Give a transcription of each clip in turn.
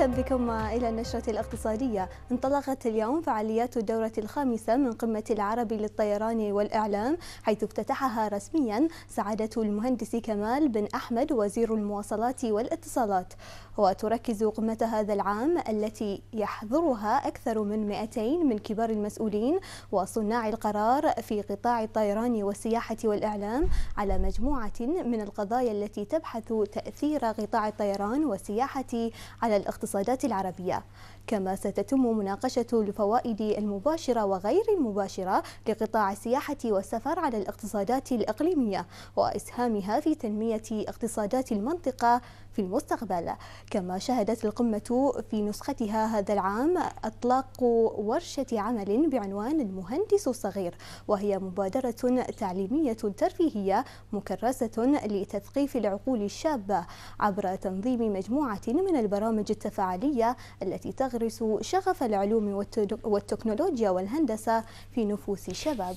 أهلا بكم إلى النشرة الاقتصادية انطلقت اليوم فعاليات الدورة الخامسة من قمة العرب للطيران والإعلام حيث افتتحها رسميا سعادة المهندس كمال بن أحمد وزير المواصلات والاتصالات وتركز قمة هذا العام التي يحضرها أكثر من 200 من كبار المسؤولين وصناع القرار في قطاع الطيران والسياحة والإعلام على مجموعة من القضايا التي تبحث تأثير قطاع الطيران والسياحة على الاقتصاد الاقتصادات العربية كما ستتم مناقشة الفوائد المباشرة وغير المباشرة لقطاع السياحة والسفر على الاقتصادات الإقليمية وإسهامها في تنمية اقتصادات المنطقة في المستقبل كما شهدت القمة في نسختها هذا العام أطلاق ورشة عمل بعنوان المهندس الصغير وهي مبادرة تعليمية ترفيهية مكرسة لتثقيف العقول الشابة عبر تنظيم مجموعة من البرامج التفاعلية الفعالية التي تغرس شغف العلوم والتكنولوجيا والهندسة في نفوس الشباب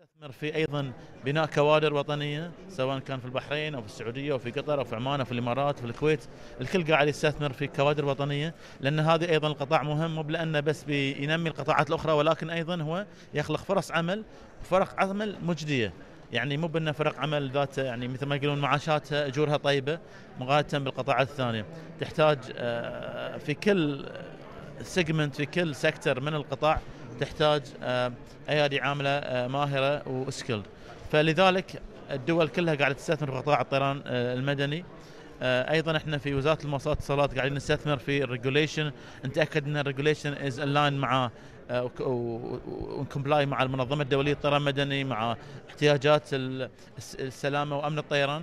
نستثمر في ايضا بناء كوادر وطنيه سواء كان في البحرين او في السعوديه او في قطر او في عمان او في الامارات او في الكويت، الكل قاعد يستثمر في كوادر وطنيه لان هذه ايضا القطاع مهم مو لانه بس بينمي القطاعات الاخرى ولكن ايضا هو يخلق فرص عمل وفرق عمل مجديه يعني مو بان فرق عمل ذات يعني مثل ما يقولون معاشاتها اجورها طيبه مقارنه بالقطاعات الثانيه تحتاج آه، في كل سيجمنت في كل سيكتور من القطاع تحتاج آه، ايادي عامله آه، ماهره وسكيلد فلذلك الدول كلها قاعده تستثمر في قطاع الطيران المدني آه، ايضا احنا في وزاره المواصلات والاتصالات قاعدين نستثمر في الريجوليشن نتاكد ان الريجوليشن از الاين مع آه، ونكمبلاي مع المنظمه الدوليه للطيران المدني مع احتياجات السلامه وامن الطيران